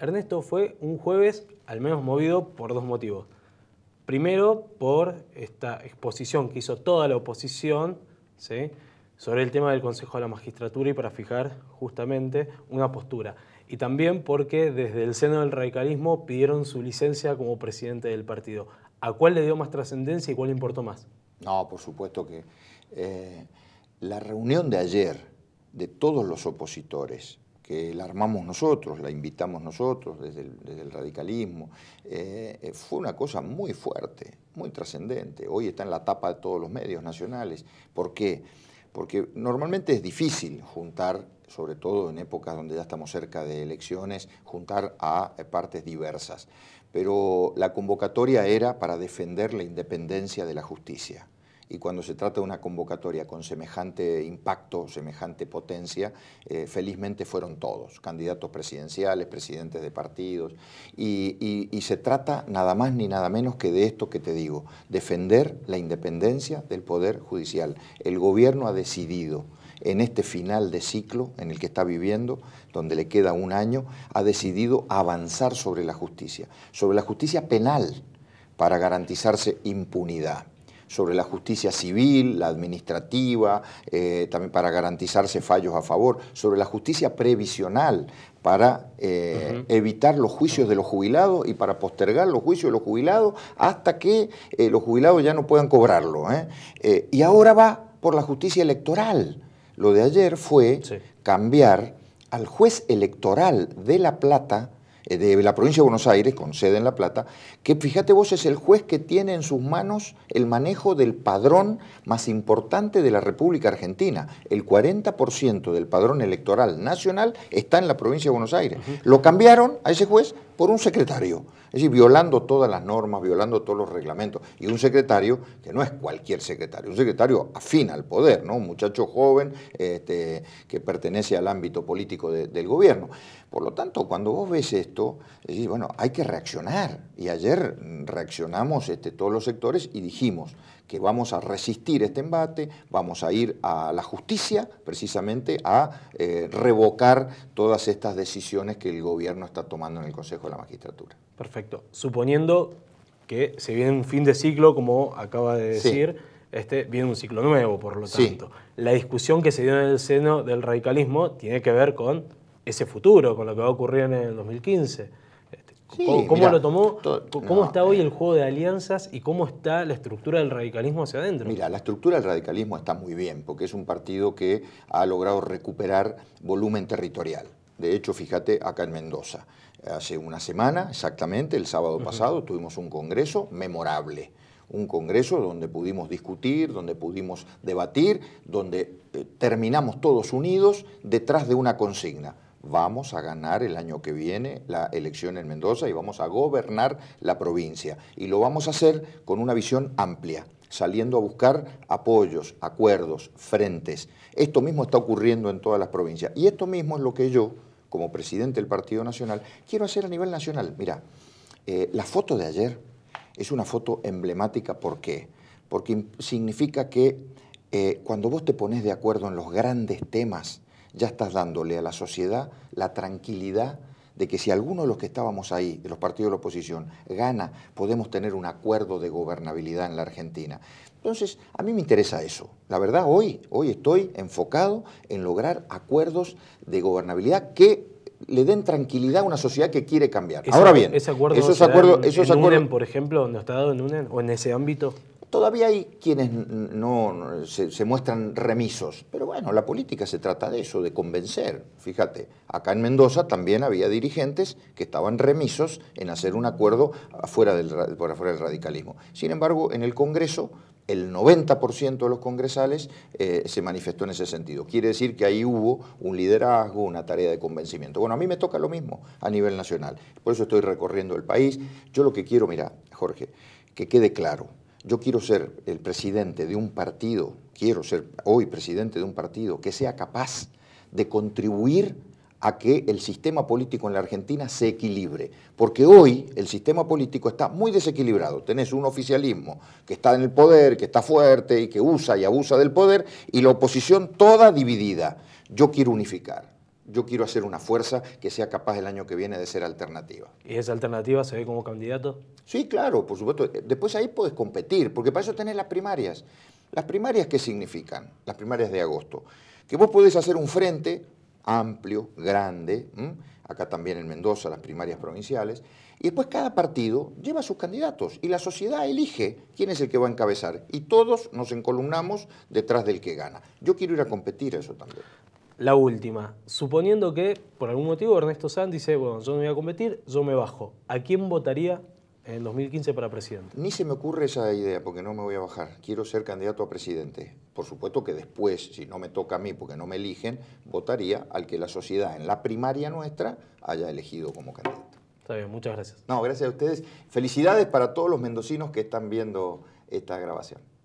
Ernesto, fue un jueves al menos movido por dos motivos. Primero, por esta exposición que hizo toda la oposición sobre el tema del Consejo de la Magistratura y para fijar justamente una postura. Y también porque desde el seno del radicalismo pidieron su licencia como presidente del partido. ¿A cuál le dio más trascendencia y cuál le importó más? No, por supuesto que eh, la reunión de ayer de todos los opositores que la armamos nosotros, la invitamos nosotros desde el, radicalismo, eh, eh, fue una cosa muy fuerte, muy trascendente. Hoy está en la tapa de todos los medios nacionales. ¿Por qué? Porque normalmente es difícil juntar, sobre todo en épocas donde ya estamos cerca de elecciones, juntar a eh, partes diversas. Pero la convocatoria era para defender la independencia de la justicia y cuando se trata de una convocatoria con semejante impacto, semejante potencia, eh, felizmente fueron todos, candidatos presidenciales, presidentes de partidos, y se trata nada más ni nada menos que de esto que te digo, defender la independencia del Poder Judicial. El gobierno ha decidido en este final de ciclo en el que está viviendo, donde le queda un año, ha decidido avanzar sobre la justicia, sobre la justicia penal, para garantizarse impunidad sobre la justicia civil, la administrativa, eh, también para garantizarse fallos a favor, sobre la justicia previsional para eh, evitar los juicios de los jubilados y para postergar los juicios de los jubilados hasta que eh, los jubilados ya no puedan cobrarlo. y ahora va por la justicia electoral. Lo de ayer fue cambiar al juez electoral de La Plata eh, de la provincia de Buenos Aires, con sede en La Plata, que fíjate vos es el juez que tiene en sus manos el manejo del padrón más importante de la República Argentina. El 40% del padrón electoral nacional está en la provincia de Buenos Aires. Lo cambiaron a ese juez por un secretario. Es decir, violando todas las normas, violando todos los reglamentos. Y un secretario que no es cualquier secretario, un secretario afín al poder, ¿no? Un muchacho joven este, que pertenece al ámbito político del gobierno. Por lo tanto, cuando vos ves esto, decís, bueno, hay que reaccionar. Y ayer reaccionamos este, todos los sectores y dijimos que vamos a resistir este embate, vamos a ir a la justicia precisamente a eh, revocar todas estas decisiones que el gobierno está tomando en el Consejo la magistratura. Perfecto. Suponiendo que se viene un fin de ciclo, como acaba de decir, este, viene un ciclo nuevo, por lo tanto. La discusión que se dio en el seno del radicalismo tiene que ver con ese futuro, con lo que va a ocurrir en el 2015. Este, ¿Cómo, lo tomó? ¿Cómo está eh. hoy el juego de alianzas y cómo está la estructura del radicalismo hacia adentro? Mira, la estructura del radicalismo está muy bien, porque es un partido que ha logrado recuperar volumen territorial. De hecho, fíjate acá en Mendoza hace una semana exactamente, el sábado pasado, tuvimos un congreso memorable. Un congreso donde pudimos discutir, donde pudimos debatir, donde eh, terminamos todos unidos detrás de una consigna. Vamos a ganar el año que viene la elección en Mendoza y vamos a gobernar la provincia. Y lo vamos a hacer con una visión amplia, saliendo a buscar apoyos, acuerdos, frentes. Esto mismo está ocurriendo en todas las provincias. Y esto mismo es lo que yo, como presidente del Partido Nacional, quiero hacer a nivel nacional. Mira, eh, la foto de ayer es una foto emblemática, ¿por qué? Porque significa que eh, cuando vos te pones de acuerdo en los grandes temas, ya estás dándole a la sociedad la tranquilidad de que si alguno de los que estábamos ahí, de los partidos de la oposición, gana, podemos tener un acuerdo de gobernabilidad en la Argentina. Entonces, a mí me interesa eso. La verdad, hoy, hoy estoy enfocado en lograr acuerdos de gobernabilidad que le den tranquilidad a una sociedad que quiere cambiar. Ahora bien, ese acuerdo esos acuerdos, en, esos por ejemplo, no ha dado en unen o en ese ámbito. Todavía hay quienes no se, muestran remisos, pero bueno, la política se trata de eso, de convencer. Fíjate, acá en Mendoza también había dirigentes que estaban remisos en hacer un acuerdo afuera del, por afuera del radicalismo. Sin embargo, en el Congreso el 90% de los congresales eh, se manifestó en ese sentido. Quiere decir que ahí hubo un liderazgo, una tarea de convencimiento. Bueno, a mí me toca lo mismo a nivel nacional. Por eso estoy recorriendo el país. Yo lo que quiero, mira, Jorge, que quede claro yo quiero ser el presidente de un partido, quiero ser hoy presidente de un partido que sea capaz de contribuir a que el sistema político en la Argentina se equilibre. Porque hoy el sistema político está muy desequilibrado. Tenés un oficialismo que está en el poder, que está fuerte y que usa y abusa del poder, y la oposición toda dividida. Yo quiero unificar yo quiero hacer una fuerza que sea capaz el año que viene de ser alternativa. ¿Y esa alternativa se ve como candidato? Sí, claro, por supuesto. Después ahí puedes competir, porque para eso tenés las primarias. ¿Las primarias qué significan? Las primarias de agosto. Que vos podés hacer un frente amplio, grande, acá también en Mendoza, las primarias provinciales, y después cada partido lleva sus candidatos y la sociedad elige quién es el que va a encabezar. Y todos nos encolumnamos detrás del que gana. Yo quiero ir a competir eso también. La última, suponiendo que por algún motivo Ernesto Sanz dice, bueno, yo no voy a competir, yo me bajo. ¿A quién votaría en 2015 para presidente? Ni se me ocurre esa idea porque no me voy a bajar. Quiero ser candidato a presidente. Por supuesto que después, si no me toca a mí porque no me eligen, votaría al que la sociedad en la primaria nuestra haya elegido como candidato. Está bien, muchas gracias. No, gracias a ustedes. Felicidades para todos los mendocinos que están viendo esta grabación.